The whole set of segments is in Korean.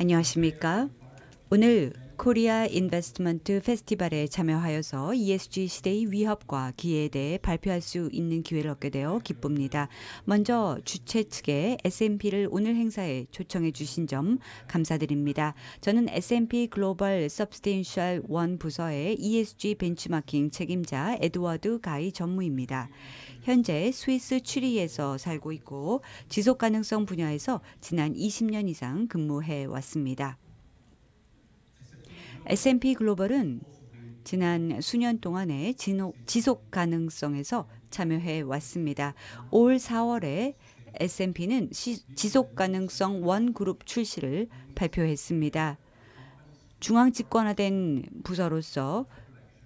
안녕하십니까? 오늘 코리아 인베스트먼트 페스티벌에 참여하여서 ESG 시대의 위협과 기회에 대해 발표할 수 있는 기회를 얻게 되어 기쁩니다. 먼저 주최 측에 S&P를 오늘 행사에 초청해 주신 점 감사드립니다. 저는 S&P 글로벌 서브스테셜원 부서의 ESG 벤치마킹 책임자 에드워드 가이 전무입니다. 현재 스위스 추리에서 살고 있고 지속 가능성 분야에서 지난 20년 이상 근무해 왔습니다. S&P 글로벌은 지난 수년 동안의 지속 가능성에서 참여해 왔습니다. 올 4월에 S&P는 지속 가능성 원 그룹 출시를 발표했습니다. 중앙 집권화된 부서로서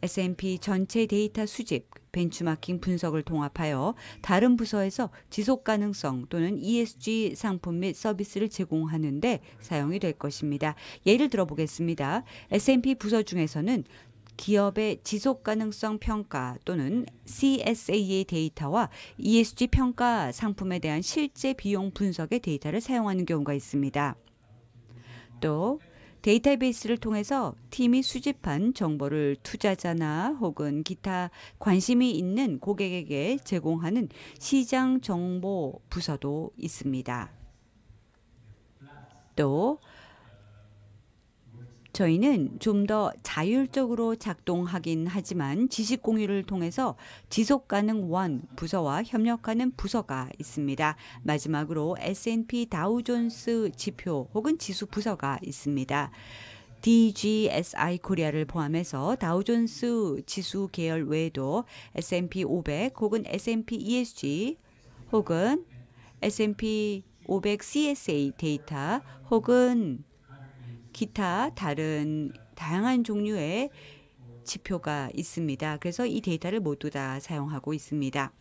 S&P 전체 데이터 수집, 벤치마킹 분석을 통합하여 다른 부서에서 지속 가능성 또는 ESG 상품 및 서비스를 제공하는 데 사용이 될 것입니다. 예를 들어 보겠습니다. S&P 부서 중에서는 기업의 지속 가능성 평가 또는 CSA의 데이터와 ESG 평가 상품에 대한 실제 비용 분석의 데이터를 사용하는 경우가 있습니다. 또 데이터베이스를 통해서 팀이 수집한 정보를 투자자나 혹은 기타 관심이 있는 고객에게 제공하는 시장 정보 부서도 있습니다. 또 저희는 좀 더 자율적으로 작동하긴 하지만 지식 공유를 통해서 지속 가능 원 부서와 협력하는 부서가 있습니다. 마지막으로 S&P 다우존스 지표 혹은 지수 부서가 있습니다. DGSI 코리아를 포함해서 다우존스 지수 계열 외에도 S&P 500 혹은 S&P ESG 혹은 S&P 500 CSA 데이터 혹은 기타 다른 다양한 종류의 지표가 있습니다. 그래서 이 데이터를 모두 다 사용하고 있습니다.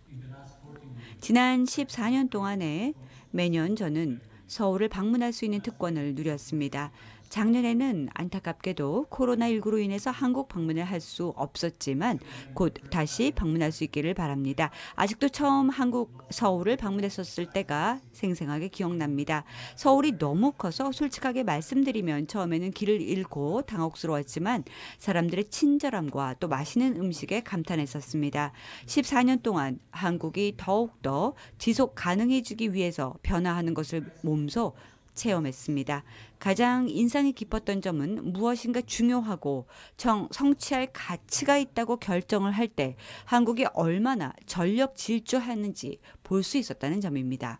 지난 14년 동안에 매년 저는 서울을 방문할 수 있는 특권을 누렸습니다. 작년에는 안타깝게도 코로나19로 인해서 한국 방문을 할 수 없었지만 곧 다시 방문할 수 있기를 바랍니다. 아직도 처음 한국 서울을 방문했었을 때가 생생하게 기억납니다. 서울이 너무 커서 솔직하게 말씀드리면 처음에는 길을 잃고 당혹스러웠지만 사람들의 친절함과 또 맛있는 음식에 감탄했었습니다. 14년 동안 한국이 더욱더 지속 가능해지기 위해서 변화하는 것을 몸소 체험했습니다. 가장 인상이 깊었던 점은 무엇인가 중요하고 정, 성취할 가치가 있다고 결정을 할 때 한국이 얼마나 전력 질주하는지 볼 수 있었다는 점입니다.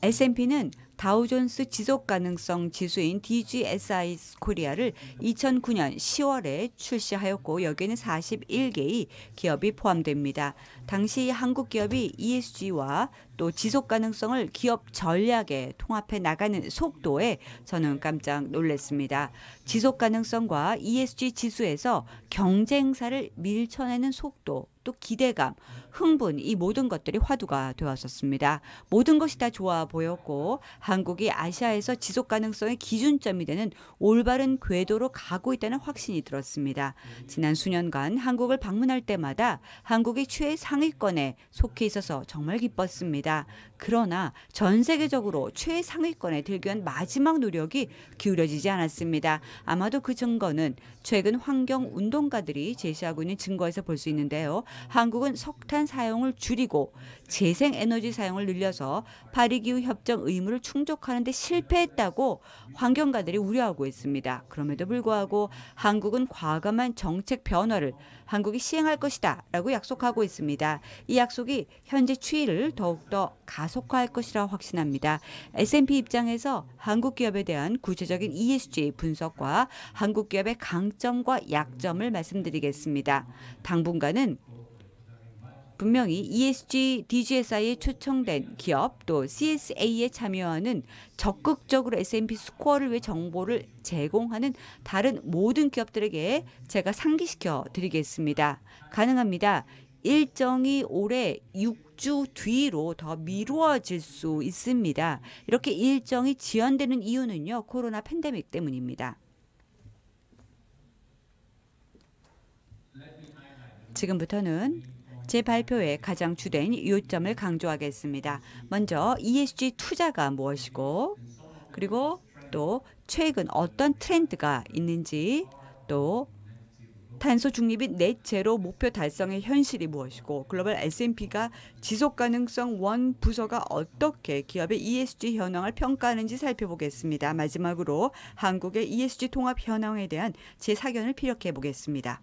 S&P는 다우존스 지속 가능성 지수인 DGSI 코리아를 2009년 10월에 출시하였고 여기에는 41개의 기업이 포함됩니다. 당시 한국 기업이 ESG와 또 지속 가능성을 기업 전략에 통합해 나가는 속도에 저는 깜짝 놀랐습니다. 지속 가능성과 ESG 지수에서 경쟁사를 밀쳐내는 속도 또 기대감 흥분 이 모든 것들이 화두가 되었었습니다. 모든 것이 다 좋아 보였고 한국이 아시아에서 지속 가능성의 기준점이 되는 올바른 궤도로 가고 있다는 확신이 들었습니다. 음. 지난 수년간 한국을 방문할 때마다 한국이 최 상위권에 속해 있어서 정말 기뻤습니다. 그러나 전 세계적으로 최상위권에 들기 위한 마지막 노력이 기울여지지 않았습니다. 아마도 그 증거는 최근 환경 운동가들이 제시하고 있는 증거에서 볼 수 있는데요. 한국은 석탄 석탄 사용을 줄이고 재생 에너지 사용을 늘려서 파리기후 협정 의무를 충족하는 데 실패했다고 환경가들이 우려하고 있습니다. 그럼에도 불구하고 한국은 과감한 정책 변화를 한국이 시행할 것이다 라고 약속하고 있습니다. 이 약속이 현재 추이를 더욱더 가속화할 것이라 확신합니다. S&P 입장에서 한국 기업에 대한 구체적인 ESG 분석과 한국 기업의 강점과 약점을 말씀드리겠습니다. 당분간은 분명히 ESG, DGSI에 초청된 기업 또 CSA에 참여하는 적극적으로 S&P 스코어를 위해 정보를 제공하는 다른 모든 기업들에게 제가 상기시켜 드리겠습니다. 가능합니다. 일정이 올해 6주 뒤로 더 미루어질 수 있습니다. 이렇게 일정이 지연되는 이유는요. 코로나 팬데믹 때문입니다. 지금부터는 제 발표의 가장 주된 요점을 강조하겠습니다. 먼저 ESG 투자가 무엇이고 그리고 또 최근 어떤 트렌드가 있는지 또 탄소 중립 및 넷제로 목표 달성의 현실이 무엇이고 글로벌 S&P가 지속 가능성 원 부서가 어떻게 기업의 ESG 현황을 평가하는지 살펴보겠습니다. 마지막으로 한국의 ESG 통합 현황에 대한 제 사견을 피력해 보겠습니다.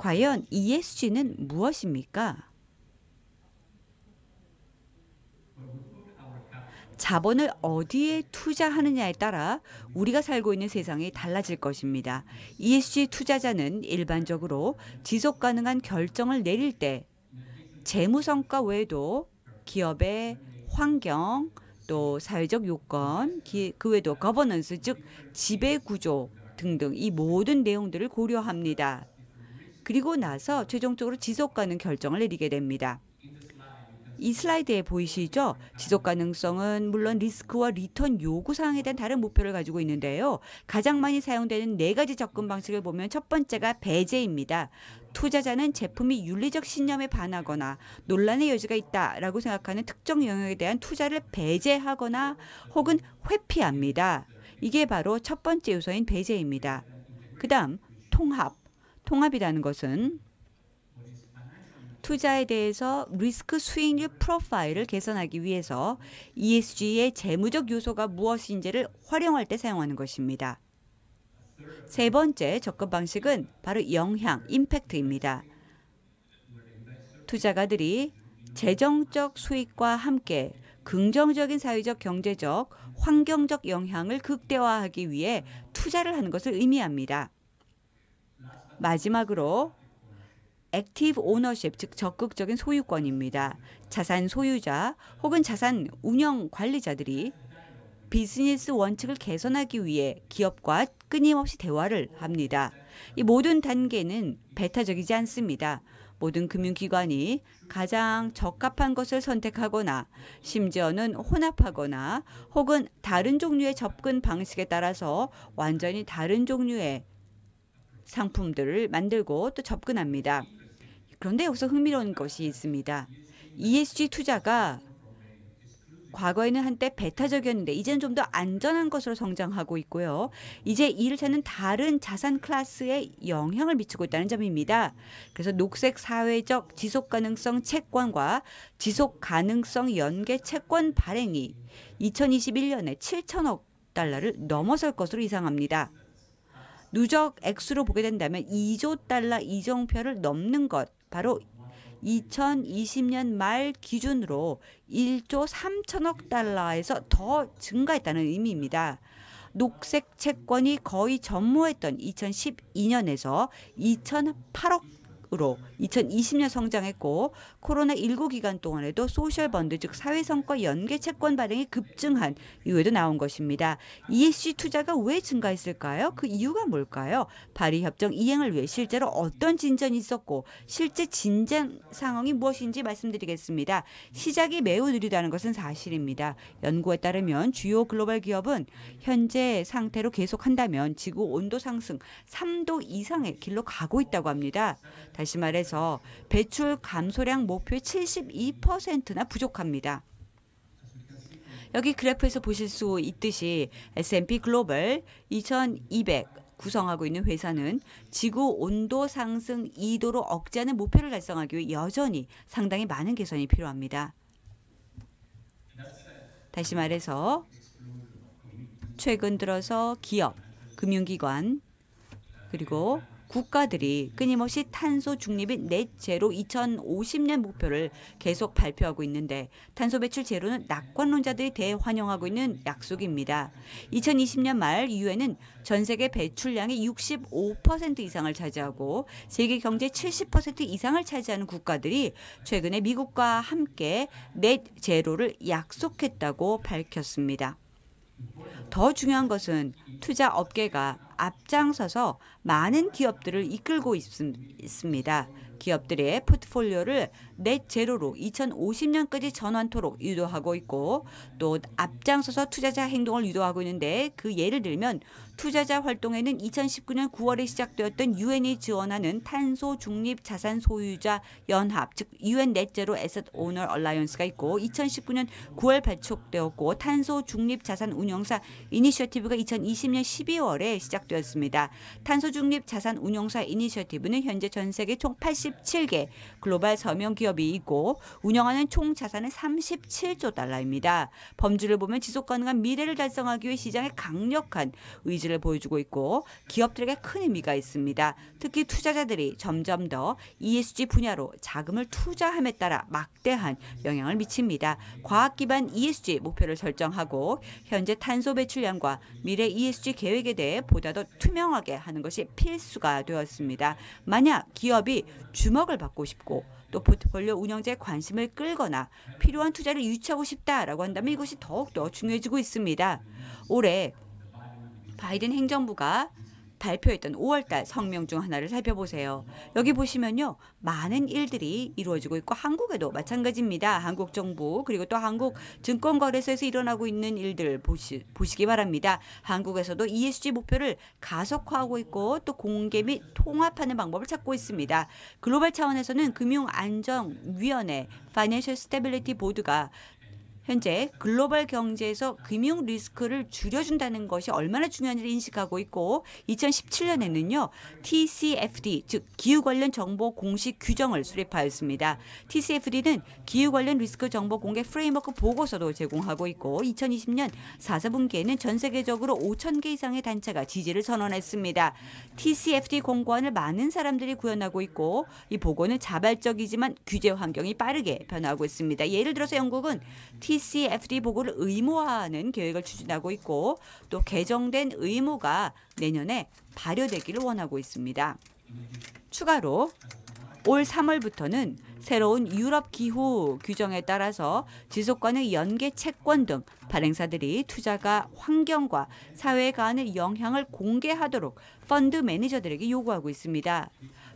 과연 ESG는 무엇입니까? 자본을 어디에 투자하느냐에 따라 우리가 살고 있는 세상이 달라질 것입니다. ESG 투자자는 일반적으로 지속 가능한 결정을 내릴 때 재무 성과 외에도 기업의 환경 또 사회적 요건 그 외에도 거버넌스 즉 지배 구조 등등 이 모든 내용들을 고려합니다. 그리고 나서 최종적으로 지속 가능 결정을 내리게 됩니다. 이 슬라이드에 보이시죠? 지속 가능성은 물론 리스크와 리턴 요구 사항에 대한 다른 목표를 가지고 있는데요. 가장 많이 사용되는 네 가지 접근 방식을 보면 첫 번째가 배제입니다. 투자자는 제품이 윤리적 신념에 반하거나 논란의 여지가 있다라고 생각하는 특정 영역에 대한 투자를 배제하거나 혹은 회피합니다. 이게 바로 첫 번째 요소인 배제입니다. 그다음 통합 통합이라는 것은 투자에 대해서 리스크 수익률 프로파일을 개선하기 위해서 ESG의 재무적 요소가 무엇인지를 활용할 때 사용하는 것입니다. 세 번째 접근 방식은 바로 영향, 임팩트입니다. 투자가들이 재정적 수익과 함께 긍정적인 사회적, 경제적, 환경적 영향을 극대화하기 위해 투자를 하는 것을 의미합니다. 마지막으로 액티브 오너십 즉 적극적인 소유권입니다. 자산 소유자 혹은 자산 운영 관리자들이 비즈니스 원칙을 개선하기 위해 기업과 끊임없이 대화를 합니다. 이 모든 단계는 배타적이지 않습니다. 모든 금융기관이 가장 적합한 것을 선택하거나 심지어는 혼합하거나 혹은 다른 종류의 접근 방식에 따라서 완전히 다른 종류의 상품들을 만들고 또 접근합니다. 그런데 여기서 흥미로운 것이 있습니다. ESG 투자가 과거에는 한때 배타적이었는데 이제는 좀 더 안전한 것으로 성장하고 있고요. 이제 이를 찾는 다른 자산 클래스에 영향을 미치고 있다는 점입니다. 그래서 녹색 사회적 지속 가능성 채권과 지속 가능성 연계 채권 발행이 2021년에 7천억 달러를 넘어설 것으로 이상합니다. 누적 액수로 보게 된다면 2조 달러 이정표를 넘는 것 바로 2020년 말 기준으로 1조 3천억 달러에서 더 증가했다는 의미입니다. 녹색 채권이 거의 전무했던 2012년에서 2008억 으로 2020년 성장했고 코로나19 기간 동안에도 소셜번드 즉 사회성과 연계 채권 발행이 급증한 이유에도 나온 것입니다. ESG 투자가 왜 증가했을까요? 그 이유가 뭘까요? 파리 협정 이행을 위해 실제로 어떤 진전이 있었고 실제 진전 상황이 무엇인지 말씀드리겠습니다. 시작이 매우 느리다는 것은 사실입니다. 연구에 따르면 주요 글로벌 기업은 현재 상태로 계속한다면 지구 온도 상승 3도 이상의 길로 가고 있다고 합니다. 다시 말해서 배출 감소량 목표의 72%나 부족합니다. 여기 그래프에서 보실 수 있듯이 S&P 글로벌 2200 구성하고 있는 회사는 지구 온도 상승 2도로 억제하는 목표를 달성하기 위해 여전히 상당히 많은 개선이 필요합니다. 다시 말해서 최근 들어서 기업, 금융기관, 그리고 국가들이 끊임없이 탄소 중립인 넷제로 2050년 목표를 계속 발표하고 있는데 탄소 배출 제로는 낙관론자들이 대환영하고 있는 약속입니다. 2020년 말 유엔은 전 세계 배출량의 65% 이상을 차지하고 세계 경제 70% 이상을 차지하는 국가들이 최근에 미국과 함께 넷 제로를 약속했다고 밝혔습니다. 더 중요한 것은 투자 업계가 앞장서서 많은 기업들을 이끌고 있, 있습니다. 기업들의 포트폴리오를 넷 제로로 2050년까지 전환토록 유도하고 있고 또 앞장서서 투자자 행동을 유도하고 있는데 그 예를 들면 투자자 활동에는 2019년 9월에 시작되었던 유엔이 지원하는 탄소 중립 자산 소유자 연합 즉 유엔 넷제로 에셋 오너 얼라이언스가 있고 2019년 9월 발족되었고 탄소 중립 자산 운영사 이니셔티브가 2020년 12월에 시작되었습니다. 탄소 중립 자산 운영사 이니셔티브는 현재 전 세계 총 87개 글로벌 서명 기업 기업이 있고 운영하는 총 자산은 37조 달러입니다. 범주를 보면 지속 가능한 미래를 달성하기 위해 시장에 강력한 의지를 보여주고 있고 기업들에게 큰 의미가 있습니다. 특히 투자자들이 점점 더 ESG 분야로 자금을 투자함에 따라 막대한 영향을 미칩니다. 과학 기반 ESG 목표를 설정하고 현재 탄소 배출량과 미래 ESG 계획에 대해 보다 더 투명하게 하는 것이 필수가 되었습니다. 만약 기업이 주목을 받고 싶고 또 포트폴리오 운영자의 관심을 끌거나 필요한 투자를 유치하고 싶다라고 한다면 이것이 더욱더 중요해지고 있습니다. 올해 바이든 행정부가 발표했던 5월달 성명 중 하나를 살펴보세요. 여기 보시면요. 많은 일들이 이루어지고 있고 한국에도 마찬가지입니다. 한국 정부 그리고 또 한국 증권거래소에서 일어나고 있는 일들 보시, 보시기 바랍니다. 한국에서도 ESG 목표를 가속화하고 있고 또 공개 및 통합하는 방법을 찾고 있습니다. 글로벌 차원에서는 금융안정위원회 파이낸셜 스테빌리티 보드가 현재 글로벌 경제에서 금융 리스크를 줄여준다는 것이 얼마나 중요한지를 인식하고 있고 2017년에는요 TCFD 즉 기후 관련 정보 공식 규정을 수립하였습니다. TCFD는 기후 관련 리스크 정보 공개 프레임워크 보고서도 제공하고 있고 2020년 4사분기에는 전 세계적으로 5천 개 이상의 단체가 지지를 선언했습니다. TCFD 공고안을 많은 사람들이 구현하고 있고 이 보고는 자발적이지만 규제 환경이 빠르게 변화하고 있습니다. 예를 들어서 영국은 TCFD ACFD 보고를 의무화하는 계획을 추진하고 있고 또 개정된 의무가 내년에 발효되기를 원하고 있습니다. 추가로 올 3월부터는 새로운 유럽 기후 규정에 따라서 지속 가능 연계 채권 등 발행사들이 투자가 환경과 사회에 가하는 영향을 공개하도록 펀드 매니저들에게 요구하고 있습니다.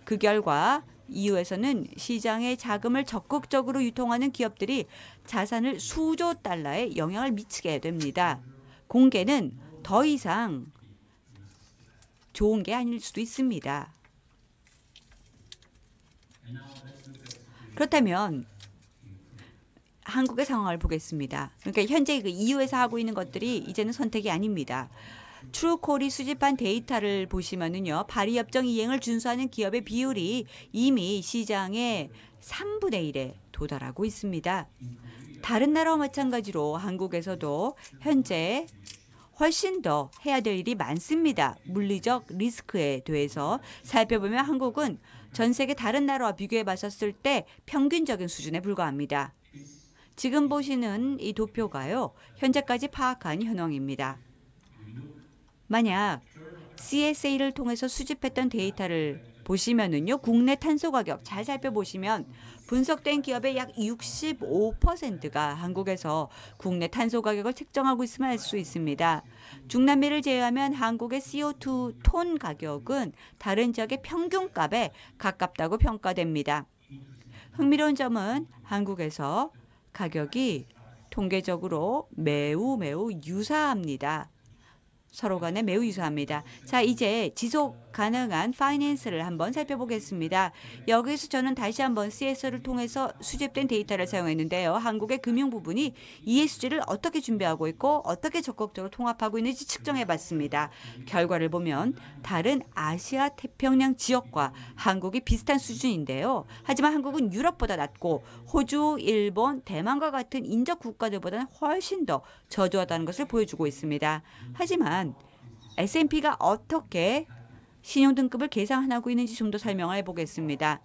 그 결과 이유에서는 시장에 자금을 적극적으로 유통하는 기업들이 자산을 수조 달러에 영향을 미치게 됩니다. 공개는 더 이상 좋은 게 아닐 수도 있습니다. 그렇다면 한국의 상황을 보겠습니다. 그러니까 현재 그 EU에서 하고 있는 것들이 이제는 선택이 아닙니다. 트루콜이 수집한 데이터를 보시면은요. 발의 협정 이행을 준수하는 기업의 비율이 이미 시장의 3분의 1에 도달하고 있습니다. 다른 나라와 마찬가지로 한국에서도 현재 훨씬 더 해야 될 일이 많습니다. 물리적 리스크에 대해서 살펴보면 한국은 전 세계 다른 나라와 비교해 봤었을 때 평균적인 수준에 불과합니다. 지금 보시는 이 도표가요. 현재까지 파악한 현황입니다. 만약 CSA를 통해서 수집했던 데이터를 보시면은요 국내 탄소 가격 잘 살펴보시면 분석된 기업의 약 65%가 한국에서 국내 탄소 가격을 책정하고 있음을 알수 있습니다. 중남미를 제외하면 한국의 CO2 톤 가격은 다른 지역의 평균값에 가깝다고 평가됩니다. 흥미로운 점은 한국에서 가격이 통계적으로 매우 매우 유사합니다. 서로 간에 매우 유사합니다. 자, 이제 지속 가능한 파이낸스를 한번 살펴보겠습니다. 여기서 저는 다시 한번 CS를 통해서 수집된 데이터를 사용했는데요. 한국의 금융 부분이 ESG를 어떻게 준비하고 있고 어떻게 적극적으로 통합하고 있는지 측정해봤습니다. 결과를 보면 다른 아시아 태평양 지역과 한국이 비슷한 수준인데요. 하지만 한국은 유럽보다 낮고 호주, 일본, 대만과 같은 인접 국가들보다는 훨씬 더 저조하다는 것을 보여주고 있습니다. 하지만 S&P가 어떻게 신용등급을 계산 하고 있는지 좀 더 설명해 보겠습니다.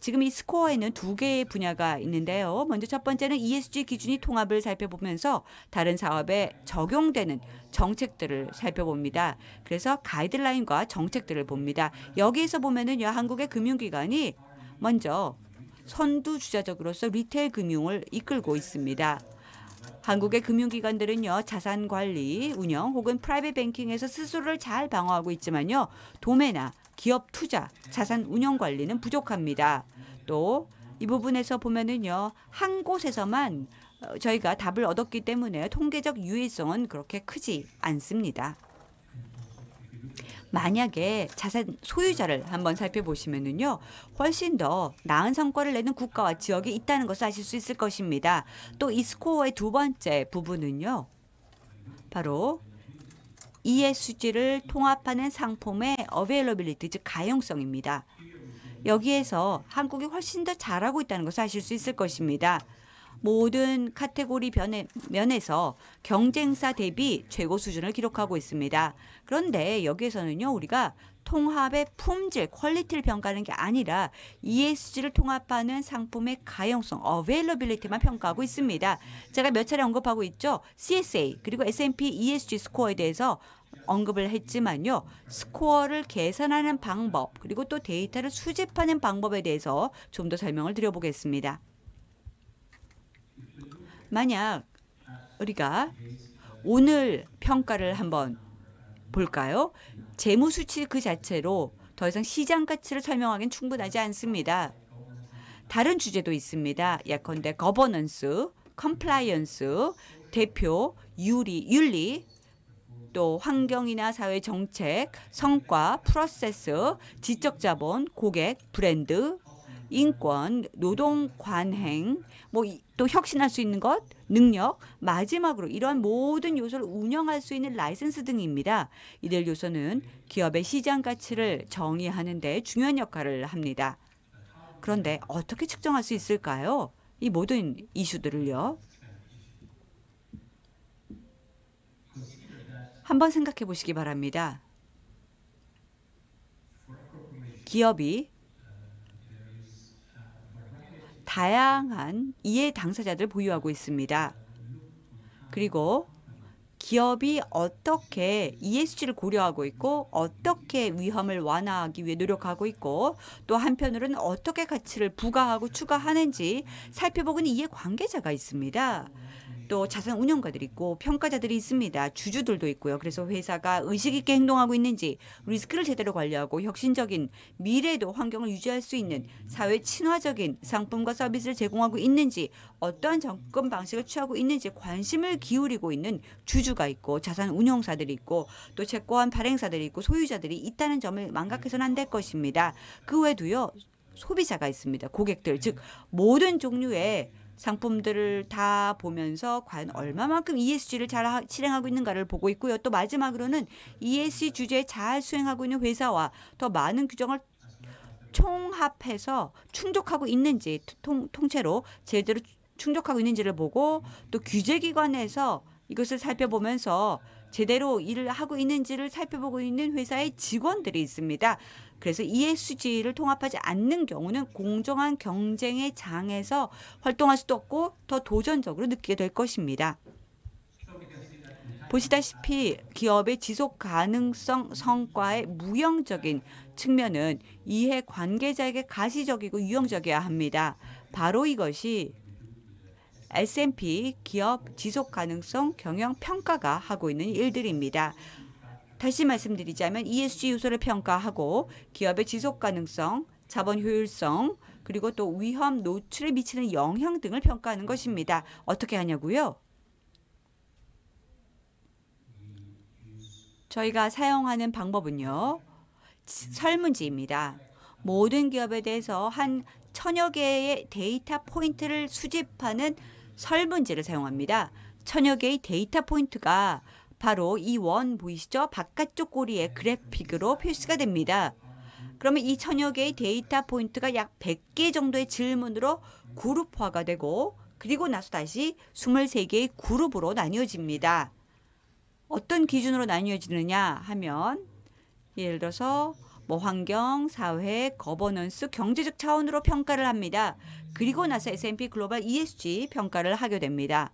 지금 이 스코어에는 두 개의 분야가 있는데요. 먼저 첫 번째는 ESG 기준이 통합을 살펴보면서 다른 사업에 적용되는 정책들을 살펴봅니다. 그래서 가이드라인과 정책들을 봅니다. 여기에서 보면은요, 한국의 금융기관이 먼저 선두 주자적으로서 리테일 금융을 이끌고 있습니다. 한국의 금융기관들은요 자산 관리, 운영 혹은 프라이빗 뱅킹에서 스스로를 잘 방어하고 있지만요 도매나 기업 투자, 자산 운영 관리는 부족합니다. 또 이 부분에서 보면은요 한 곳에서만 어, 저희가 답을 얻었기 때문에 통계적 유의성은 그렇게 크지 않습니다. 만약에 자산 소유자를 한번 살펴보시면은요 훨씬 더 나은 성과를 내는 국가와 지역이 있다는 것을 아실 수 있을 것입니다. 또 이 스코어의 두 번째 부분은요 바로 ESG를 통합하는 상품의 어베일러빌리티 즉 가용성입니다. 여기에서 한국이 훨씬 더 잘하고 있다는 것을 아실 수 있을 것입니다. 모든 카테고리 변에, 면에서 경쟁사 대비 최고 수준을 기록하고 있습니다. 그런데 여기에서는요, 우리가 통합의 품질, 퀄리티를 평가하는 게 아니라 ESG를 통합하는 상품의 가용성, availability만 평가하고 있습니다. 제가 몇 차례 언급하고 있죠. CSA 그리고 S&P ESG 스코어에 대해서 언급을 했지만요. 스코어를 계산하는 방법 그리고 또 데이터를 수집하는 방법에 대해서 좀 더 설명을 드려보겠습니다. 만약 우리가 오늘 평가를 한번 볼까요? 재무 수치 그 자체로 더 이상 시장 가치를 설명하기엔 충분하지 않습니다. 다른 주제도 있습니다. 예컨대 거버넌스, 컴플라이언스, 대표, 유리, 윤리, 또 환경이나 사회 정책, 성과, 프로세스, 지적 자본, 고객, 브랜드, 인권, 노동 관행, 뭐또 혁신할 수 있는 것, 능력, 마지막으로 이러한 모든 요소를 운영할 수 있는 라이센스 등입니다. 이들 요소는 기업의 시장 가치를 정의하는 데 중요한 역할을 합니다. 그런데 어떻게 측정할 수 있을까요? 이 모든 이슈들을요. 한번 생각해 보시기 바랍니다. 기업이 다양한 이해 당사자들 을 보유하고 있습니다. 그리고 기업이 어떻게 ESG를 고려하고 있고 어떻게 위험을 완화하기 위해 노력하고 있고 또 한편으로는 어떻게 가치를 부과하고 추가하는지 살펴보는 이해 관계자가 있습니다. 또 자산 운영가들이 있고 평가자들이 있습니다. 주주들도 있고요. 그래서 회사가 의식 있게 행동하고 있는지 리스크를 제대로 관리하고 혁신적인 미래도 환경을 유지할 수 있는 사회 친화적인 상품과 서비스를 제공하고 있는지 어떠한 접근 방식을 취하고 있는지 관심을 기울이고 있는 주주가 있고 자산 운용사들이 있고 또 채권 발행사들이 있고 소유자들이 있다는 점을 망각해서는 안 될 것입니다. 그 외에도요. 소비자가 있습니다. 고객들 즉 모든 종류의 상품들을 다 보면서 과연 얼마만큼 ESG를 잘 하, 실행하고 있는가를 보고 있고요. 또 마지막으로는 ESG 주제 잘 수행하고 있는 회사와 더 많은 규정을 총합해서 충족하고 있는지 통, 통째로 제대로 충족하고 있는지를 보고 또 규제기관에서 이것을 살펴보면서 제대로 일을 하고 있는지를 살펴보고 있는 회사의 직원들이 있습니다. 그래서 ESG를 통합하지 않는 경우는 공정한 경쟁의 장에서 활동할 수도 없고 더 도전적으로 느끼게 될 것입니다. 보시다시피 기업의 지속 가능성 성과의 무형적인 측면은 이해 관계자에게 가시적이고 유형적이어야 합니다. 바로 이것이 S&P 기업 지속 가능성 경영 평가가 하고 있는 일들입니다. 다시 말씀드리자면 ESG 요소를 평가하고 기업의 지속 가능성, 자본 효율성, 그리고 또 위험 노출에 미치는 영향 등을 평가하는 것입니다. 어떻게 하냐고요? 저희가 사용하는 방법은요. 설문지입니다. 모든 기업에 대해서 한 천여 개의 데이터 포인트를 수집하는 설문지를 사용합니다. 천여 개의 데이터 포인트가 바로 이 원 보이시죠? 바깥쪽 꼬리의 네, 그래픽으로 표시가 됩니다. 그러면 이 천여 개의 데이터 포인트가 약 100개 정도의 질문으로 그룹화가 되고 그리고 나서 다시 23개의 그룹으로 나뉘어집니다. 어떤 기준으로 나뉘어지느냐 하면 예를 들어서 뭐 환경, 사회, 거버넌스, 경제적 차원으로 평가를 합니다. 그리고 나서 S&P 글로벌 ESG 평가를 하게 됩니다.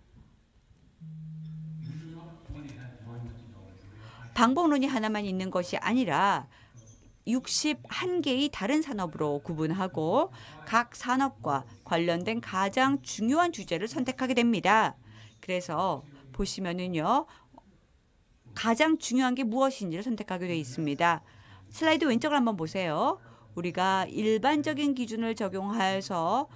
방법론이 하나만 있는 것이 아니라 61개의 다른 산업으로 구분하고 각 산업과 관련된 가장 중요한 주제를 선택하게 됩니다. 그래서 보시면은요. 가장 중요한 게 무엇인지를 선택하게 되어 있습니다. 슬라이드 왼쪽을 한번 보세요. 우리가 일반적인 기준을 적용해서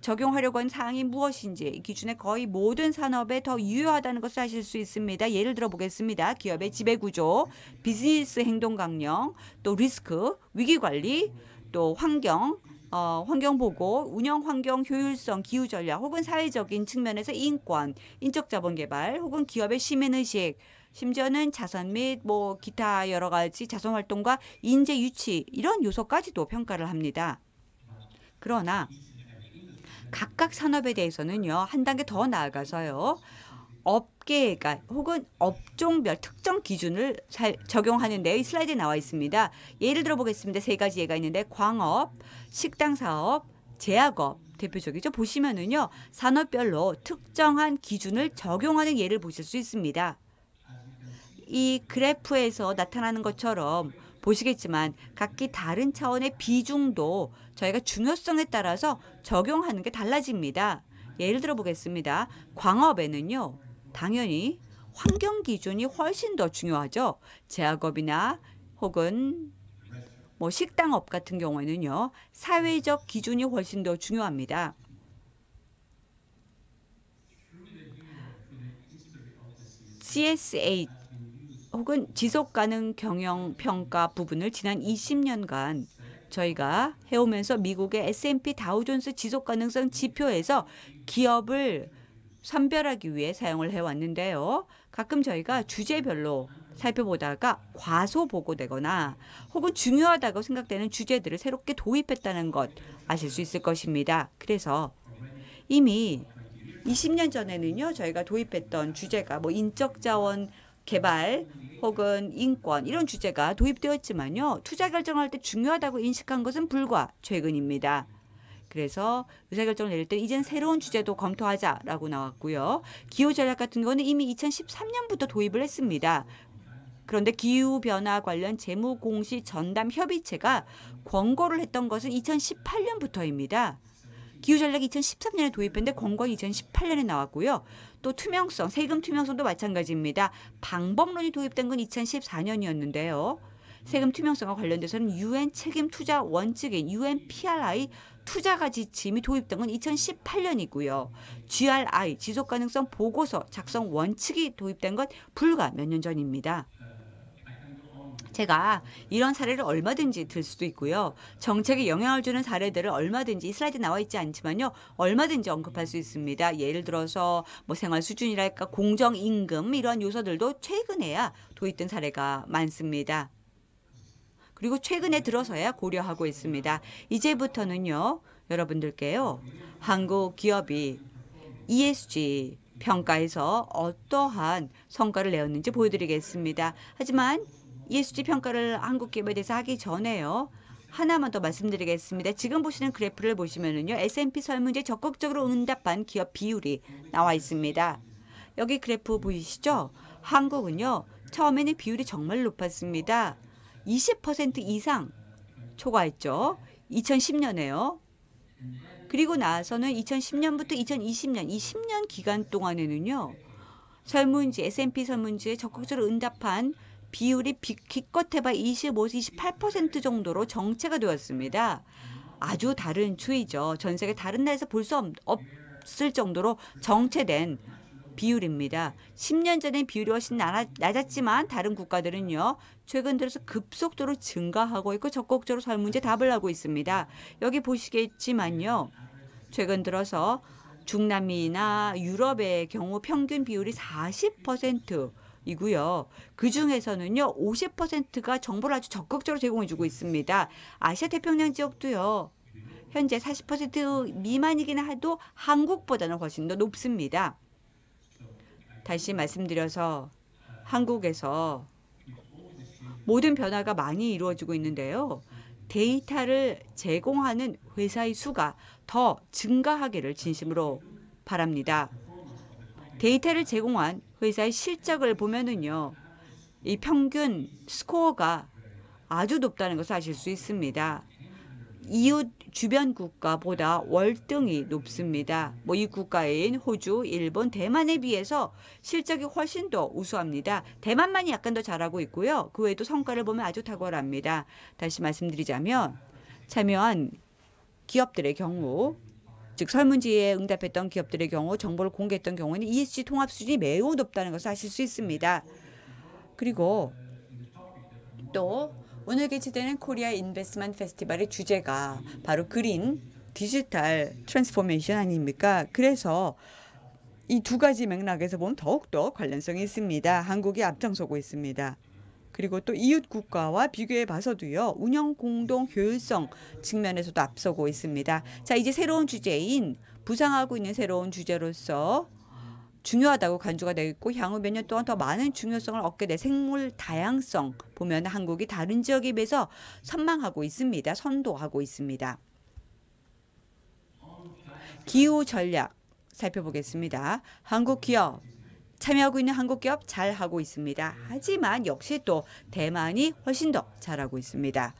적용하려고 한 사항이 무엇인지 기준에 거의 모든 산업에 더 유효하다는 것을 아실 수 있습니다. 예를 들어 보겠습니다. 기업의 지배구조, 비즈니스 행동 강령, 또 리스크, 위기관리, 또 환경, 어, 환경보고, 운영 환경 효율성, 기후전략 혹은 사회적인 측면에서 인권, 인적자본개발 혹은 기업의 시민의식, 심지어는 자선 및뭐 기타 여러 가지 자선 활동과 인재 유치 이런 요소까지도 평가를 합니다. 그러나 각각 산업에 대해서는요 한 단계 더 나아가서요 업계가 그러니까 혹은 업종별 특정 기준을 적용하는데 슬라이드에 나와 있습니다. 예를 들어 보겠습니다. 세 가지 예가 있는데 광업, 식당 사업, 제약업 대표적이죠. 보시면은요 산업별로 특정한 기준을 적용하는 예를 보실 수 있습니다. 이 그래프에서 나타나는 것처럼 보시겠지만 각기 다른 차원의 비중도 저희가 중요성에 따라서 적용하는 게 달라집니다. 예를 들어 보겠습니다. 광업에는요. 당연히 환경 기준이 훨씬 더 중요하죠. 제약업이나 혹은 뭐 식당업 같은 경우에는요. 사회적 기준이 훨씬 더 중요합니다. CSH 혹은 지속 가능 경영 평가 부분을 지난 20년간 저희가 해오면서 미국의 S&P 다우존스 지속 가능성 지표에서 기업을 선별하기 위해 사용을 해왔는데요. 가끔 저희가 주제별로 살펴보다가 과소 보고되거나 혹은 중요하다고 생각되는 주제들을 새롭게 도입했다는 것 아실 수 있을 것입니다. 그래서 이미 20년 전에는요, 저희가 도입했던 주제가 뭐 인적 자원 개발 혹은 인권 이런 주제가 도입되었지만요. 투자 결정할 때 중요하다고 인식한 것은 불과 최근입니다. 그래서 의사결정을 내릴 때 이젠 새로운 주제도 검토하자라고 나왔고요. 기후 전략 같은 거는 이미 2013년부터 도입을 했습니다. 그런데 기후변화 관련 재무공시 전담 협의체가 권고를 했던 것은 2018년부터입니다. 기후전략이 2013년에 도입했는데 권고가 2018년에 나왔고요. 또 투명성, 세금 투명성도 마찬가지입니다. 방법론이 도입된 건 2014년이었는데요. 세금 투명성과 관련돼서는 유엔 책임 투자 원칙인 UNPRI 투자 가지 짐이 도입된 건 2018년이고요. GRI 지속 가능성 보고서 작성 원칙이 도입된 건 불과 몇 년 전입니다. 제가 이런 사례를 얼마든지 들 수도 있고요. 정책에 영향을 주는 사례들을 얼마든지 이 슬라이드 나와 있지 않지만요. 얼마든지 언급할 수 있습니다. 예를 들어서 뭐 생활 수준이랄까 공정 임금 이런 요소들도 최근에야 도입된 사례가 많습니다. 그리고 최근에 들어서야 고려하고 있습니다. 이제부터는요. 여러분들께요. 한국 기업이 ESG 평가에서 어떠한 성과를 내었는지 보여드리겠습니다. 하지만 ESG 평가를 한국 기업에 대해서 하기 전에요. 하나만 더 말씀드리겠습니다. 지금 보시는 그래프를 보시면은요. S&P 설문제 적극적으로 응답한 기업 비율이 나와 있습니다. 여기 그래프 보이시죠? 한국은요. 처음에는 비율이 정말 높았습니다. 20% 이상 초과했죠. 2010년에요. 그리고 나서는 2010년부터 2020년, 20년 기간 동안에는요. 설문지, S&P 설문지에 적극적으로 응답한 비율이 기껏 해봐 25, 28% 정도로 정체가 되었습니다. 아주 다른 추이죠. 전 세계 다른 나라에서 볼 수 없을 정도로 정체된 비율입니다. 10년 전에 비율이 훨씬 낮았지만 다른 국가들은요. 최근 들어서 급속도로 증가하고 있고 적극적으로 설문제 답을 하고 있습니다. 여기 보시겠지만요. 최근 들어서 중남미나 유럽의 경우 평균 비율이 이고요. 그 중에서는요, 50%가 정보를 아주 적극적으로 제공해주고 있습니다. 아시아 태평양 지역도요, 현재 40% 미만이긴 해도 한국보다는 훨씬 더 높습니다. 다시 말씀드려서 한국에서 모든 변화가 많이 이루어지고 있는데요. 데이터를 제공하는 회사의 수가 더 증가하기를 진심으로 바랍니다. 데이터를 제공한 회사의 실적을 보면은요. 이 평균 스코어가 아주 높다는 것을 아실 수 있습니다. 이웃 주변 국가보다 월등히 높습니다. 뭐 이 국가인 호주, 일본, 대만에 비해서 실적이 훨씬 더 우수합니다. 대만만이 약간 더 잘하고 있고요. 그 외에도 성과를 보면 아주 탁월합니다. 다시 말씀드리자면 참여한 기업들의 경우 즉 설문지에 응답했던 기업들의 경우 정보를 공개했던 경우에는 ESG 통합 수준이 매우 높다는 것을 아실 수 있습니다. 그리고 또 오늘 개최되는 코리아 인베스먼트 페스티벌의 주제가 바로 그린 디지털 트랜스포메이션 아닙니까? 그래서 이 두 가지 맥락에서 보면 더욱더 관련성이 있습니다. 한국이 앞장서고 있습니다. 그리고 또 이웃 국가와 비교해 봐서도요. 운영 공동 효율성 측면에서도 앞서고 있습니다. 자, 이제 새로운 주제인 부상하고 있는 새로운 주제로서 중요하다고 간주가 되고 향후 몇 년 동안 더 많은 중요성을 얻게 될 생물 다양성 보면 한국이 다른 지역에 비해서 선망하고 있습니다. 선도하고 있습니다. 기후 전략 살펴보겠습니다. 한국 기업 참여하고 있는 한국 기업 잘하고 있습니다. 하지만 역시 또 대만이 훨씬 더 잘하고 있습니다.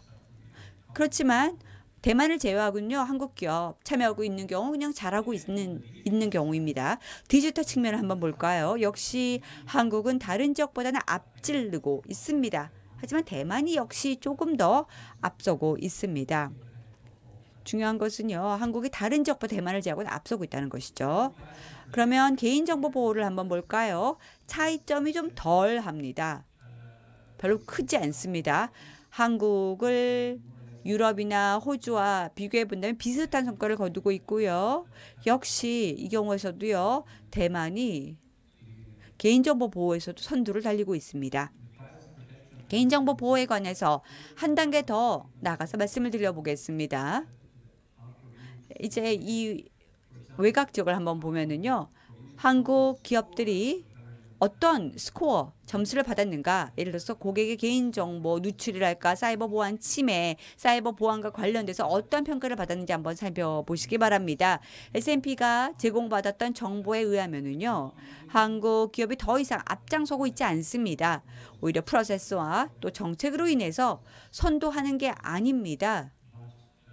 그렇지만 대만을 제외하고요 한국 기업 참여하고 있는 경우 그냥 잘하고 있는 있는 경우입니다. 디지털 측면을 한번 볼까요? 역시 한국은 다른 지역보다는 앞질르고 있습니다. 하지만 대만이 역시 조금 더 앞서고 있습니다. 중요한 것은요 한국이 다른 지역보다 대만을 제외하고는 앞서고 있다는 것이죠. 그러면 개인정보 보호를 한번 볼까요? 차이점이 좀덜 합니다. 별로 크지 않습니다. 한국을 유럽이나 호주와 비교해 본다면 비슷한 성과를 거두고 있고요. 역시 이 경우에서도요. 대만이 개인정보 보호에서도 선두를 달리고 있습니다. 개인정보 보호에 관해서 한 단계 더 나가서 말씀을 드려보겠습니다. 이제 이 음. 외곽 적으로 한번 보면은요. 한국 기업들이 어떤 스코어 점수를 받았는가 예를 들어서 고객의 개인정보 누출이랄까 사이버 보안 침해 사이버 보안과 관련돼서 어떤 평가를 받았는지 한번 살펴보시기 바랍니다. S&P가 제공받았던 정보에 의하면은요 한국 기업이 더 이상 앞장서고 있지 않습니다. 오히려 프로세스와 또 정책으로 인해서 선도하는 게 아닙니다.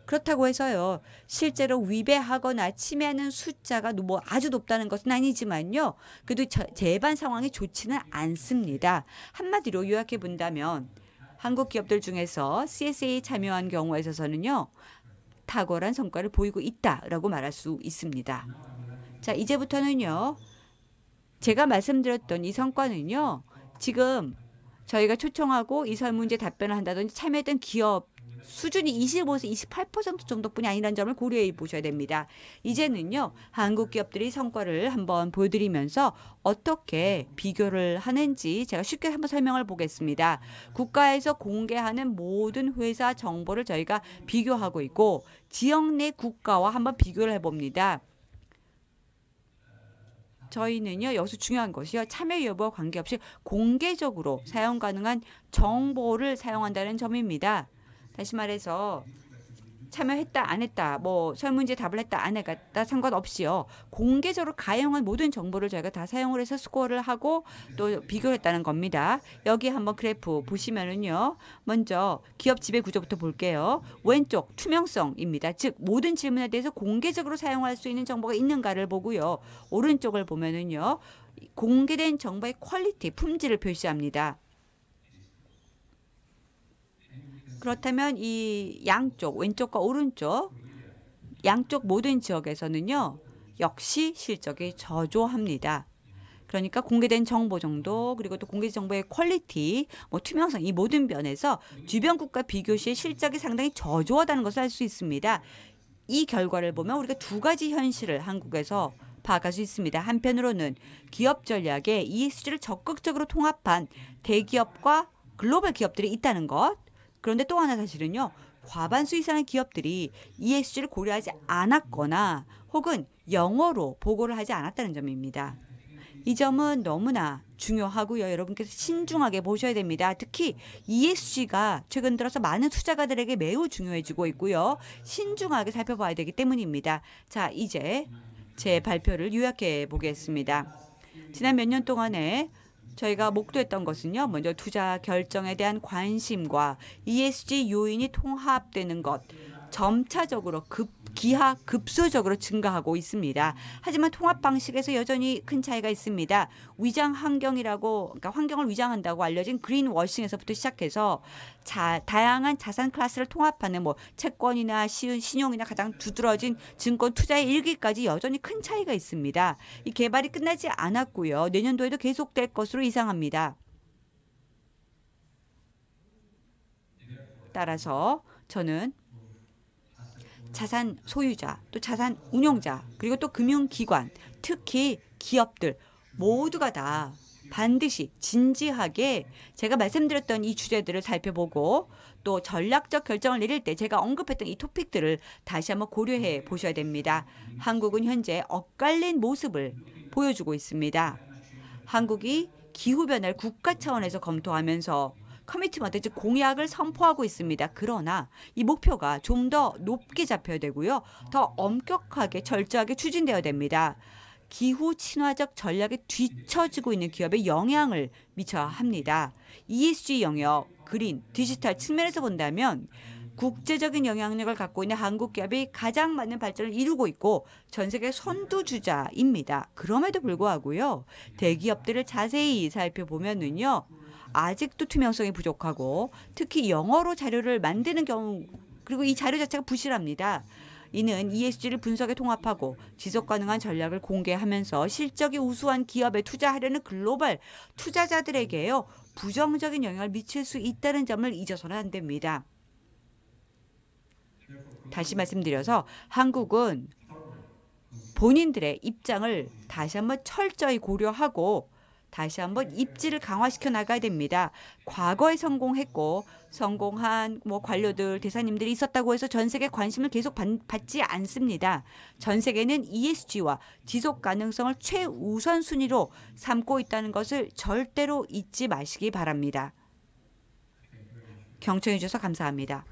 그렇다고 해서요. 실제로 위배하거나 침해하는 숫자가 뭐 아주 높다는 것은 아니지만요. 그래도 재반 상황이 좋지는 않습니다. 한마디로 요약해 본다면 한국 기업들 중에서 c s a 참여한 경우에 있어서는요. 탁월한 성과를 보이고 있다라고 말할 수 있습니다. 자, 이제부터는요. 제가 말씀드렸던 이 성과는요. 지금 저희가 초청하고 이 설문제 답변을 한다든지 참여했던 기업 수준이 25에서 28% 정도뿐이 아니라는 점을 고려해 보셔야 됩니다. 이제는요. 한국 기업들이 성과를 한번 보여드리면서 어떻게 비교를 하는지 제가 쉽게 한번 설명을 보겠습니다. 국가에서 공개하는 모든 회사 정보를 저희가 비교하고 있고 지역 내 국가와 한번 비교를 해봅니다. 저희는요 여기서 중요한 것이요 참여 여부와 관계없이 공개적으로 사용 가능한 정보를 사용한다는 점입니다. 다시 말해서 참여했다 안 했다 뭐 설문지 에 답을 했다 안 했다 상관없이요 공개적으로 가용한 모든 정보를 저희가 다 사용을 해서 스코어를 하고 또 비교했다는 겁니다 여기 한번 그래프 보시면은요 먼저 기업 지배 구조부터 볼게요 왼쪽 투명성입니다 즉 모든 질문에 대해서 공개적으로 사용할 수 있는 정보가 있는가를 보고요 오른쪽을 보면은요 공개된 정보의 퀄리티 품질을 표시합니다 그렇다면 이 양쪽 왼쪽과 오른쪽 양쪽 모든 지역에서는요 역시 실적이 저조합니다. 그러니까 공개된 정보 정도 그리고 또 공개 정보의 퀄리티 뭐 투명성 이 모든 면에서 주변 국가 비교 시 실적이 상당히 저조하다는 것을 알 수 있습니다. 이 결과를 보면 우리가 두 가지 현실을 한국에서 파악할 수 있습니다. 한편으로는 기업 전략에 ESG를 적극적으로 통합한 대기업과 글로벌 기업들이 있다는 것 그런데 또 하나 사실은요. 과반수 이상의 기업들이 ESG를 고려하지 않았거나 혹은 영어로 보고를 하지 않았다는 점입니다. 이 점은 너무나 중요하고요. 여러분께서 신중하게 보셔야 됩니다. 특히 ESG가 최근 들어서 많은 투자가들에게 매우 중요해지고 있고요. 신중하게 살펴봐야 되기 때문입니다. 자, 이제 제 발표를 요약해 보겠습니다. 지난 몇 년 동안에 저희가 목도했던 것은요. 먼저 투자 결정에 대한 관심과 ESG 요인이 통합되는 것, 점차적으로 급 기하급수적으로 증가하고 있습니다. 하지만 통합 방식에서 여전히 큰 차이가 있습니다. 위장 환경이라고 그러니까 환경을 위장한다고 알려진 그린 워싱에서부터 시작해서 자, 다양한 자산 클래스를 통합하는 뭐 채권이나 시, 신용이나 가장 두드러진 증권 투자의 일기까지 여전히 큰 차이가 있습니다. 이 개발이 끝나지 않았고요. 내년도에도 계속될 것으로 예상합니다. 따라서 저는 자산 소유자, 또 자산 운용자, 그리고 또 금융기관, 특히 기업들 모두가 다 반드시 진지하게 제가 말씀드렸던 이 주제들을 살펴보고 또 전략적 결정을 내릴 때 제가 언급했던 이 토픽들을 다시 한번 고려해 보셔야 됩니다. 한국은 현재 엇갈린 모습을 보여주고 있습니다. 한국이 기후변화를 국가 차원에서 검토하면서 커미트먼트 즉 공약을 선포하고 있습니다. 그러나 이 목표가 좀 더 높게 잡혀야 되고요. 더 엄격하게 철저하게 추진되어야 됩니다. 기후 친화적 전략에 뒤처지고 있는 기업에 영향을 미쳐야 합니다. ESG 영역, 그린, 디지털 측면에서 본다면 국제적인 영향력을 갖고 있는 한국 기업이 가장 많은 발전을 이루고 있고 전 세계 선두주자입니다. 그럼에도 불구하고요. 대기업들을 자세히 살펴보면은 아직도 투명성이 부족하고 특히 영어로 자료를 만드는 경우 그리고 이 자료 자체가 부실합니다. 이는 ESG를 분석에 통합하고 지속 가능한 전략을 공개하면서 실적이 우수한 기업에 투자하려는 글로벌 투자자들에게요. 부정적인 영향을 미칠 수 있다는 점을 잊어서는 안 됩니다. 다시 말씀드려서 한국은 본인들의 입장을 다시 한번 철저히 고려하고 다시 한번 입지를 강화시켜 나가야 됩니다. 과거에 성공했고 성공한 뭐 관료들 대사님들이 있었다고 해서 전 세계 관심을 계속 받, 지 않습니다. 전 세계는 ESG와 지속 가능성을 최우선 순위로 삼고 있다는 것을 절대로 잊지 마시기 바랍니다. 경청해 주셔서 감사합니다.